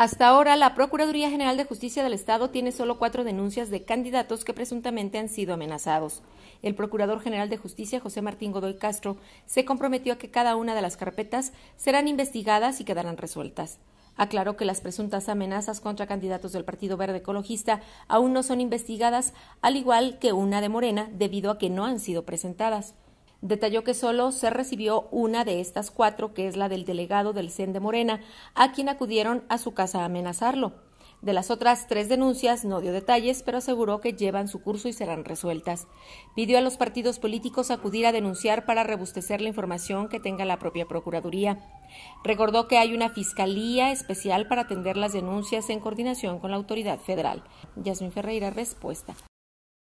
Hasta ahora, la Procuraduría General de Justicia del Estado tiene solo cuatro denuncias de candidatos que presuntamente han sido amenazados. El Procurador General de Justicia, José Martín Godoy Castro, se comprometió a que cada una de las carpetas serán investigadas y quedarán resueltas. Aclaró que las presuntas amenazas contra candidatos del Partido Verde Ecologista aún no son investigadas, al igual que una de Morena, debido a que no han sido presentadas. Detalló que solo se recibió una de estas cuatro, que es la del delegado del CEN de Morena, a quien acudieron a su casa a amenazarlo. De las otras tres denuncias no dio detalles, pero aseguró que llevan su curso y serán resueltas. Pidió a los partidos políticos acudir a denunciar para rebustecer la información que tenga la propia Procuraduría. Recordó que hay una fiscalía especial para atender las denuncias en coordinación con la autoridad federal. Yasmin Ferreira, respuesta.